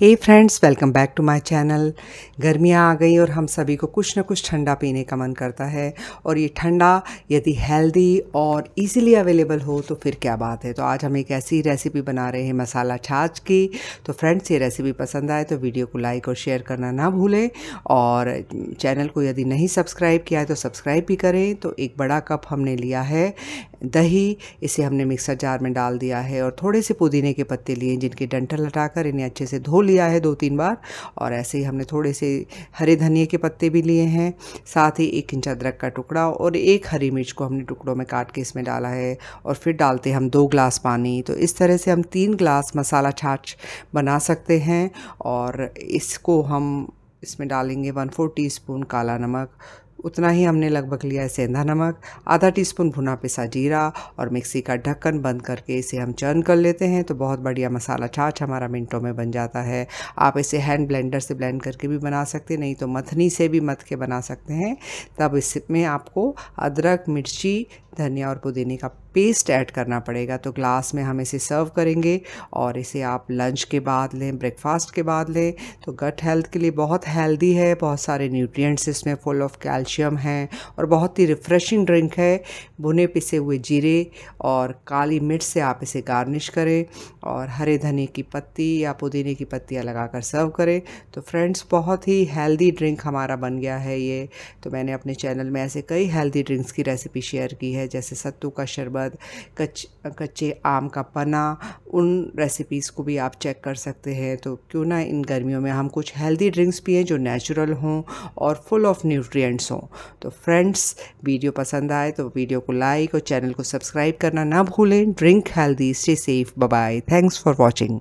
hey friends welcome back to my channel गर्मियाँ आ गई और हम सभी को कुछ ना कुछ ठंडा पीने का मन करता है और ये ठंडा यदि हेल्दी और इजीली अवेलेबल हो तो फिर क्या बात है तो आज हम एक ऐसी रेसिपी बना रहे हैं मसाला छाछ की तो फ्रेंड्स ये रेसिपी पसंद आए तो वीडियो को लाइक और शेयर करना ना भूलें और चैनल को यदि नहीं सब्सक्राइब किया है तो सब्सक्राइब भी करें तो एक बड़ा कप हमने लिया है दही इसे हमने मिक्सर जार में डाल दिया है और थोड़े से पुदीने के पत्ते लिए जिनके डंठल हटाकर इन्हें अच्छे से धो लिया है दो तीन बार और ऐसे ही हमने थोड़े से हरे धनिए के पत्ते भी लिए हैं साथ ही एक इंच अदरक का टुकड़ा और एक हरी मिर्च को हमने टुकड़ों में काट के इसमें डाला है और फिर डालते हम दो ग्लास पानी तो इस तरह से हम तीन ग्लास मसाला छाछ बना सकते हैं और इसको हम इसमें डालेंगे वन फोर टीस्पून काला नमक उतना ही हमने लगभग लिया है सेंधा नमक आधा टीस्पून भुना पिसा जीरा और मिक्सी का ढक्कन बंद करके इसे हम चर्न कर लेते हैं तो बहुत बढ़िया मसाला छाछ हमारा मिनटों में बन जाता है आप इसे हैंड ब्लेंडर से ब्लेंड करके भी बना सकते नहीं तो मथनी से भी मथ के बना सकते हैं तब इसमें आपको अदरक मिर्ची धनिया और पुदीने का पेस्ट ऐड करना पड़ेगा तो ग्लास में हम इसे सर्व करेंगे और इसे आप लंच के बाद लें ब्रेकफास्ट के बाद लें तो गट हेल्थ के लिए बहुत हेल्दी है बहुत सारे न्यूट्रिएंट्स इसमें फुल ऑफ कैल्शियम हैं और बहुत ही रिफ़्रेशिंग ड्रिंक है भुने पिसे हुए जीरे और काली मिर्च से आप इसे गार्निश करें और हरे धनी की पत्ती या पुदीने की पत्तियाँ लगाकर सर्व करें तो फ्रेंड्स बहुत ही हेल्दी ड्रिंक हमारा बन गया है ये तो मैंने अपने चैनल में ऐसे कई हेल्दी ड्रिंक्स की रेसिपी शेयर की है है जैसे सत्तू का शरबत कच कच्चे आम का पना उन रेसिपीज़ को भी आप चेक कर सकते हैं तो क्यों ना इन गर्मियों में हम कुछ हेल्दी ड्रिंक्स पिए जो नेचुरल हों और फुल ऑफ न्यूट्रिएंट्स हों तो फ्रेंड्स वीडियो पसंद आए तो वीडियो को लाइक और चैनल को सब्सक्राइब करना ना भूलें drink healthy stay safe bye thanks for watching